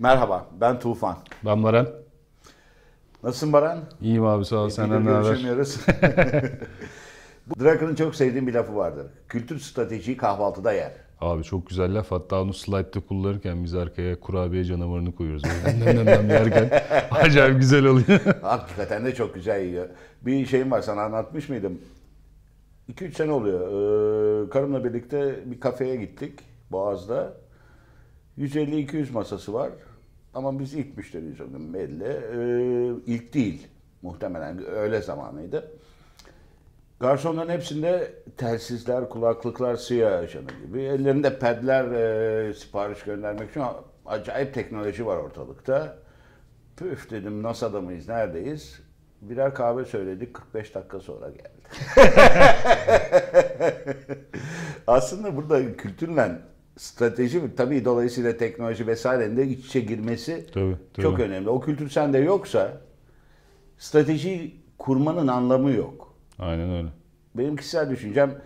Merhaba, ben Tufan. Ben Baran. Nasılsın Baran? İyiyim abi sağ ol. E, Senden ne haber? Drucker'ın çok sevdiğim bir lafı vardır. Kültür stratejiyi kahvaltıda yer. Abi çok güzel laf. Hatta onu slide'de kullanırken biz arkaya kurabiye canavarını koyuyoruz. Nemlemlemlem yerken acayip güzel oluyor. Hakikaten de çok güzel yiyor. Bir şeyim var sana anlatmış mıydım? 2-3 sene oluyor. Ee, karımla birlikte bir kafeye gittik Boğaz'da. 150-200 masası var. Ama biz ilk müşteriyiz o gün belli. Ee, ilk değil. Muhtemelen öyle zamanıydı. Garsonların hepsinde telsizler, kulaklıklar, siyah ajanı gibi. Ellerinde pedler e, sipariş göndermek için acayip teknoloji var ortalıkta. Püf dedim NASA'da mıyız, neredeyiz? Birer kahve söyledik, 45 dakika sonra geldi. Aslında burada kültürle strateji mi? Tabii dolayısıyla teknoloji vesairenin de iç içe girmesi tabii, tabii. çok önemli. O kültür sende yoksa strateji kurmanın anlamı yok. Aynen öyle. Benim kişisel düşüncem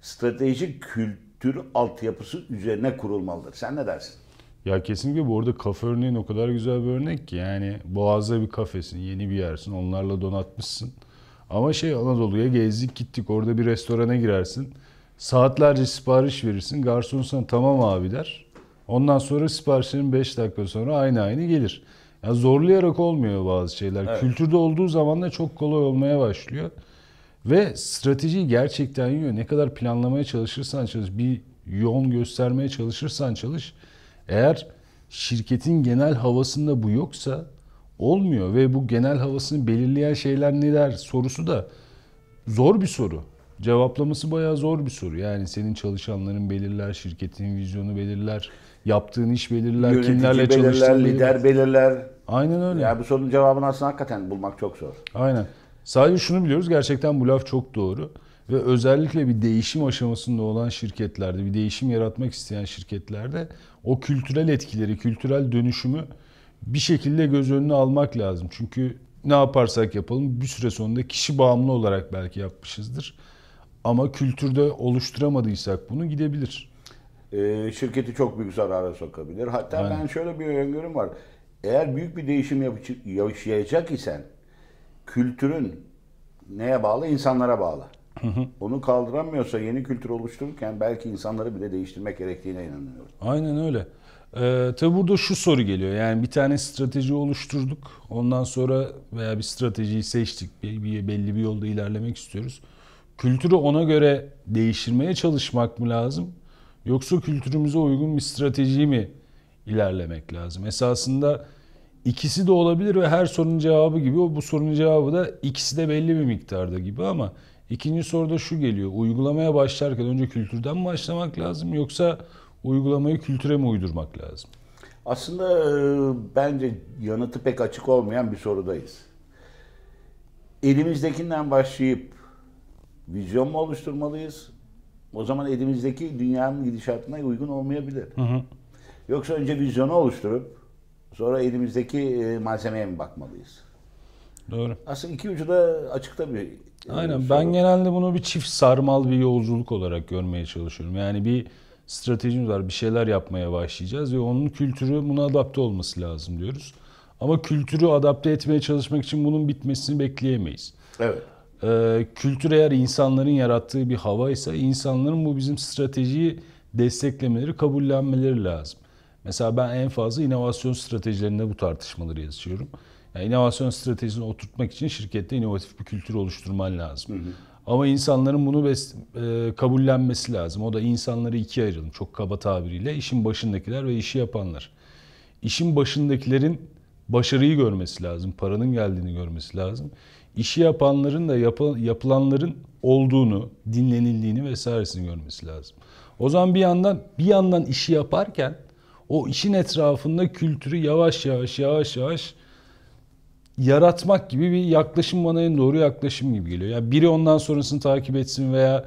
strateji kültür altyapısı üzerine kurulmalıdır. Sen ne dersin? Ya kesinlikle bu arada kafe örneğin o kadar güzel bir örnek ki yani Boğaz'da bir kafesin, yeni bir yersin, onlarla donatmışsın. Ama şey Anadolu'ya gezdik gittik orada bir restorana girersin. Saatlerce sipariş verirsin. Garson sana tamam abi der. Ondan sonra siparişlerin 5 dakika sonra aynı aynı gelir. Yani zorlayarak olmuyor bazı şeyler. Evet. Kültürde olduğu zaman da çok kolay olmaya başlıyor. Ve strateji gerçekten yiyor. Ne kadar planlamaya çalışırsan çalış, bir yoğun göstermeye çalışırsan çalış. Eğer şirketin genel havasında bu yoksa olmuyor ve bu genel havasını belirleyen şeyler neler sorusu da zor bir soru. Cevaplaması bayağı zor bir soru. Yani senin çalışanların belirler, şirketin vizyonu belirler, yaptığın iş belirler, Yönetici kimlerle belirler, çalıştığın lider belirler. Aynen öyle. Yani bu sorunun cevabını aslında hakikaten bulmak çok zor. Aynen. Sadece şunu biliyoruz gerçekten bu laf çok doğru. Ve özellikle bir değişim aşamasında olan şirketlerde, bir değişim yaratmak isteyen şirketlerde o kültürel etkileri, kültürel dönüşümü bir şekilde göz önüne almak lazım. Çünkü ne yaparsak yapalım bir süre sonunda kişi bağımlı olarak belki yapmışızdır. Ama kültürde oluşturamadıysak bunu gidebilir. E, şirketi çok büyük zarara sokabilir. Hatta Aynen. ben şöyle bir öngörüm var. Eğer büyük bir değişim yaşayacak isen kültürün neye bağlı? İnsanlara bağlı. Hı hı. Onu kaldıramıyorsa yeni kültür oluştururken belki insanları bile değiştirmek gerektiğine inanıyorum. Aynen öyle. Ee, tabi burada şu soru geliyor. Yani bir tane strateji oluşturduk. Ondan sonra veya bir stratejiyi seçtik. Bir, bir, belli bir yolda ilerlemek istiyoruz kültürü ona göre değiştirmeye çalışmak mı lazım? Yoksa kültürümüze uygun bir strateji mi ilerlemek lazım? Esasında ikisi de olabilir ve her sorunun cevabı gibi o bu sorunun cevabı da ikisi de belli bir miktarda gibi ama ikinci soruda şu geliyor. Uygulamaya başlarken önce kültürden mi başlamak lazım yoksa uygulamayı kültüre mi uydurmak lazım? Aslında e, bence yanıtı pek açık olmayan bir sorudayız. Elimizdekinden başlayıp vizyon mu oluşturmalıyız? O zaman elimizdeki dünyanın gidişatına uygun olmayabilir. Hı hı. Yoksa önce vizyonu oluşturup sonra elimizdeki e, malzemeye mi bakmalıyız? Doğru. Aslında iki ucu da açıkta bir e, Aynen. Soru. Şey ben genelde bunu bir çift sarmal bir yolculuk olarak görmeye çalışıyorum. Yani bir stratejimiz var. Bir şeyler yapmaya başlayacağız ve onun kültürü buna adapte olması lazım diyoruz. Ama kültürü adapte etmeye çalışmak için bunun bitmesini bekleyemeyiz. Evet e, kültür eğer insanların yarattığı bir hava ise insanların bu bizim stratejiyi desteklemeleri, kabullenmeleri lazım. Mesela ben en fazla inovasyon stratejilerinde bu tartışmaları yazıyorum. Yani inovasyon stratejisini oturtmak için şirkette inovatif bir kültür oluşturman lazım. Hı hı. Ama insanların bunu e, kabullenmesi lazım. O da insanları ikiye ayıralım çok kaba tabiriyle. işin başındakiler ve işi yapanlar. İşin başındakilerin başarıyı görmesi lazım, paranın geldiğini görmesi lazım işi yapanların da yap yapılanların olduğunu, dinlenildiğini vesairesini görmesi lazım. O zaman bir yandan bir yandan işi yaparken o işin etrafında kültürü yavaş yavaş yavaş yavaş yaratmak gibi bir yaklaşım bana en doğru yaklaşım gibi geliyor. Yani biri ondan sonrasını takip etsin veya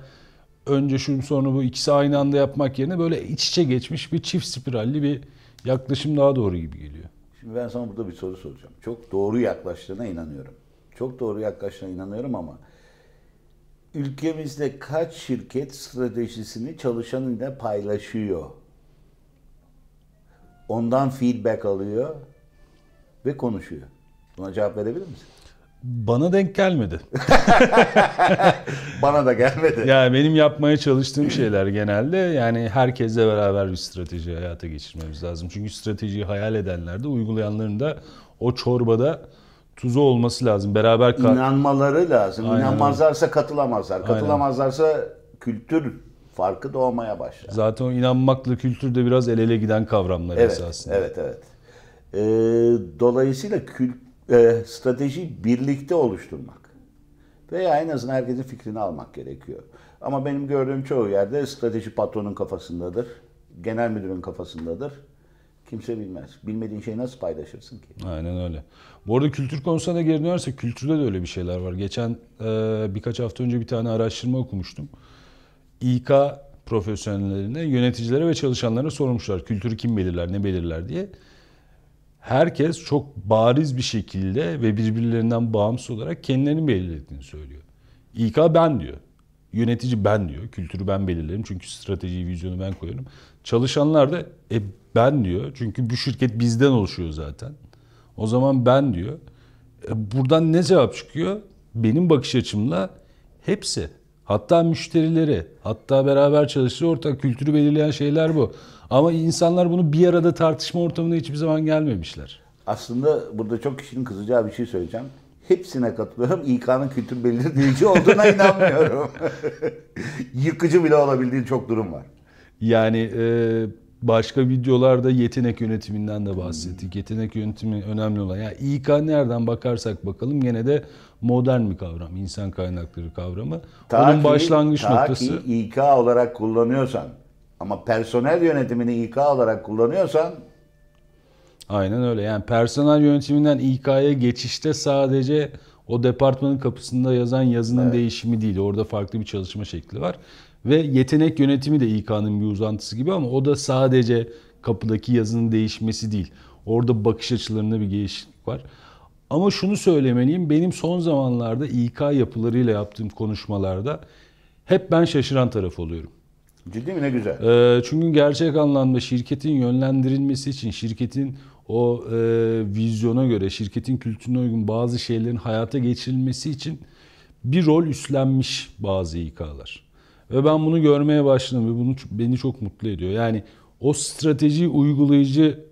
önce şunu sonra bu ikisi aynı anda yapmak yerine böyle iç içe geçmiş bir çift spiralli bir yaklaşım daha doğru gibi geliyor. Şimdi ben sana burada bir soru soracağım. Çok doğru yaklaştığına inanıyorum çok doğru yaklaştığına inanıyorum ama ülkemizde kaç şirket stratejisini çalışanıyla paylaşıyor? Ondan feedback alıyor ve konuşuyor. Buna cevap verebilir misin? Bana denk gelmedi. Bana da gelmedi. Yani benim yapmaya çalıştığım şeyler genelde yani herkesle beraber bir strateji hayata geçirmemiz lazım. Çünkü stratejiyi hayal edenler de uygulayanların da o çorbada tuzu olması lazım. Beraber kar- inanmaları lazım. Aynen. İnanmazlarsa katılamazlar. Katılamazlarsa Aynen. kültür farkı doğmaya başlar. Zaten o inanmakla kültür de biraz el ele giden kavramlar evet, esasında. Evet, evet. Ee, dolayısıyla kül, e, stratejiyi birlikte oluşturmak veya en azından herkesin fikrini almak gerekiyor. Ama benim gördüğüm çoğu yerde strateji patronun kafasındadır, genel müdürün kafasındadır Kimse bilmez. Bilmediğin şeyi nasıl paylaşırsın ki? Aynen öyle. Bu arada kültür konusuna geri dönersek kültürde de öyle bir şeyler var. Geçen e, birkaç hafta önce bir tane araştırma okumuştum. İK profesyonellerine, yöneticilere ve çalışanlara sormuşlar kültürü kim belirler, ne belirler diye. Herkes çok bariz bir şekilde ve birbirlerinden bağımsız olarak kendilerini belirlediğini söylüyor. İK ben diyor. Yönetici ben diyor. Kültürü ben belirlerim çünkü stratejiyi, vizyonu ben koyarım. Çalışanlar da e, ben diyor. Çünkü bu şirket bizden oluşuyor zaten. O zaman ben diyor. E, buradan ne cevap çıkıyor? Benim bakış açımla hepsi. Hatta müşterileri, hatta beraber çalıştığı ortak kültürü belirleyen şeyler bu. Ama insanlar bunu bir arada tartışma ortamına hiçbir zaman gelmemişler. Aslında burada çok kişinin kızacağı bir şey söyleyeceğim. Hepsine katılıyorum. İK'nın kültür belirleyici olduğuna inanmıyorum. Yıkıcı bile olabildiği çok durum var. Yani e, başka videolarda yetenek yönetiminden de bahsettik. Hmm. Yetenek yönetimi önemli olan. Yani İK nereden bakarsak bakalım gene de modern bir kavram. insan kaynakları kavramı. Ta Onun ki, başlangıç ta noktası. Ki İK olarak kullanıyorsan ama personel yönetimini İK olarak kullanıyorsan Aynen öyle. Yani personel yönetiminden İK'ya geçişte sadece o departmanın kapısında yazan yazının evet. değişimi değil. Orada farklı bir çalışma şekli var. Ve yetenek yönetimi de İK'nın bir uzantısı gibi ama o da sadece kapıdaki yazının değişmesi değil. Orada bakış açılarında bir değişiklik var. Ama şunu söylemeliyim. Benim son zamanlarda İK yapılarıyla yaptığım konuşmalarda hep ben şaşıran taraf oluyorum. Ciddi mi? Ne güzel. Ee, çünkü gerçek anlamda şirketin yönlendirilmesi için, şirketin o e, vizyona göre, şirketin kültürüne uygun bazı şeylerin hayata geçirilmesi için bir rol üstlenmiş bazı İK'lar. Ve ben bunu görmeye başladım ve bunu beni çok mutlu ediyor. Yani o strateji uygulayıcı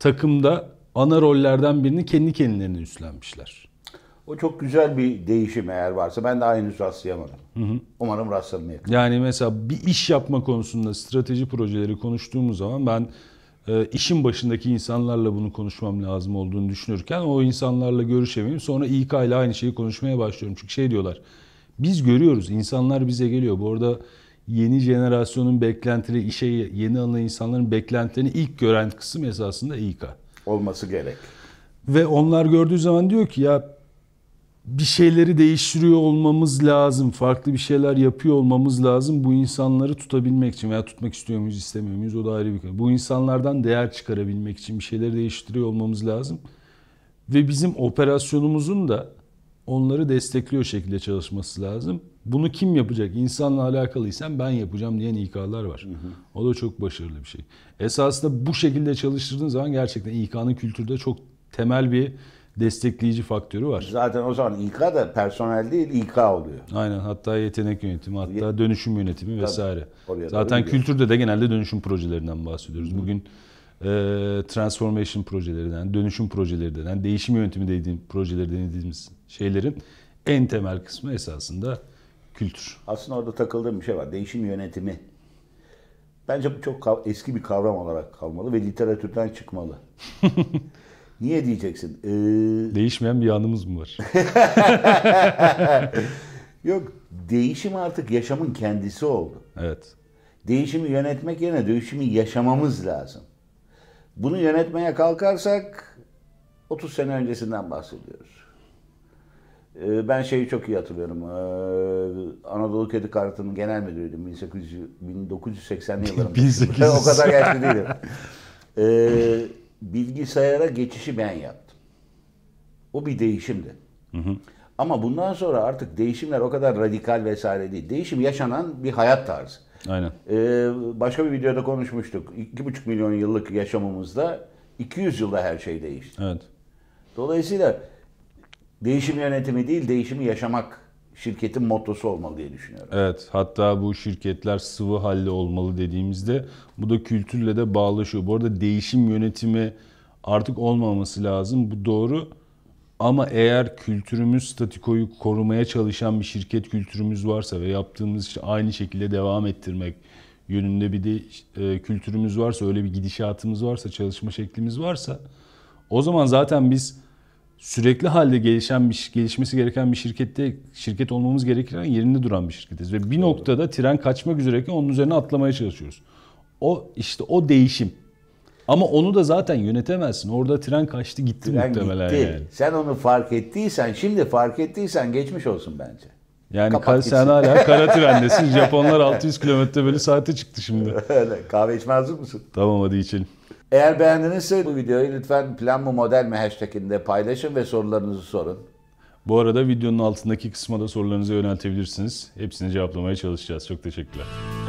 takımda ana rollerden birini kendi kendilerine üstlenmişler. O çok güzel bir değişim eğer varsa. Ben daha henüz rastlayamadım. Hı hı. Umarım rastlamaya. Yani mesela bir iş yapma konusunda strateji projeleri konuştuğumuz zaman ben e, işin başındaki insanlarla bunu konuşmam lazım olduğunu düşünürken o insanlarla görüşemeyim. Sonra İK ile aynı şeyi konuşmaya başlıyorum. Çünkü şey diyorlar. Biz görüyoruz. insanlar bize geliyor. Bu arada yeni jenerasyonun beklentileri, işe yeni alınan insanların beklentilerini ilk gören kısım esasında İK. Olması gerek. Ve onlar gördüğü zaman diyor ki ya bir şeyleri değiştiriyor olmamız lazım. Farklı bir şeyler yapıyor olmamız lazım. Bu insanları tutabilmek için veya tutmak istiyor muyuz istemiyor muyuz o da ayrı bir konu. Bu insanlardan değer çıkarabilmek için bir şeyleri değiştiriyor olmamız lazım. Ve bizim operasyonumuzun da onları destekliyor şekilde çalışması lazım. Bunu kim yapacak? İnsanla alakalıysan ben yapacağım diyen İK'lar var. Hı hı. O da çok başarılı bir şey. Esasında bu şekilde çalıştırdığın zaman gerçekten İK'nın kültürde çok temel bir destekleyici faktörü var. Zaten o zaman İK da personel değil İK oluyor. Aynen hatta yetenek yönetimi hatta dönüşüm yönetimi vesaire. Tabii, Zaten kültürde de genelde dönüşüm projelerinden bahsediyoruz. Hı. Bugün ee, transformation projeleri denen, dönüşüm projeleri denen, değişim yöntemi dediğim projeleri dediğimiz şeylerin en temel kısmı esasında kültür. Aslında orada takıldığım bir şey var. Değişim yönetimi. Bence bu çok eski bir kavram olarak kalmalı ve literatürden çıkmalı. Niye diyeceksin? Ee... Değişmeyen bir yanımız mı var? Yok, değişim artık yaşamın kendisi oldu. Evet. Değişimi yönetmek yerine değişimi yaşamamız lazım. Bunu yönetmeye kalkarsak 30 sene öncesinden bahsediyoruz. Ee, ben şeyi çok iyi hatırlıyorum. Ee, Anadolu Kedi Kartı'nın genel müdürüydüm 1980'li yıllarımda. o kadar yaşlı değilim. Ee, bilgisayara geçişi ben yaptım. O bir değişimdi. Hı hı. Ama bundan sonra artık değişimler o kadar radikal vesaire değil. Değişim yaşanan bir hayat tarzı. Aynen. Ee, başka bir videoda konuşmuştuk. 2,5 milyon yıllık yaşamımızda 200 yılda her şey değişti. Evet. Dolayısıyla değişim yönetimi değil, değişimi yaşamak şirketin mottosu olmalı diye düşünüyorum. Evet, hatta bu şirketler sıvı halde olmalı dediğimizde bu da kültürle de bağlaşıyor. Bu arada değişim yönetimi artık olmaması lazım. Bu doğru. Ama eğer kültürümüz statikoyu korumaya çalışan bir şirket kültürümüz varsa ve yaptığımız işi aynı şekilde devam ettirmek yönünde bir de e, kültürümüz varsa, öyle bir gidişatımız varsa, çalışma şeklimiz varsa o zaman zaten biz sürekli halde gelişen bir gelişmesi gereken bir şirkette şirket olmamız gereken yerinde duran bir şirketiz ve bir Doğru. noktada tren kaçmak üzereyken onun üzerine atlamaya çalışıyoruz. O işte o değişim. Ama onu da zaten yönetemezsin. Orada tren kaçtı gitti tren muhtemelen gitti. yani. Sen onu fark ettiysen, şimdi fark ettiysen geçmiş olsun bence. Yani kal, sen hala kara trendesin. Japonlar 600 kilometre böyle saate çıktı şimdi. Öyle. Kahve içmez misin? Tamam hadi içelim. Eğer beğendinizse bu videoyu lütfen plan mı model mi hashtaginde paylaşın ve sorularınızı sorun. Bu arada videonun altındaki kısma da sorularınızı yöneltebilirsiniz. Hepsini cevaplamaya çalışacağız. Çok teşekkürler.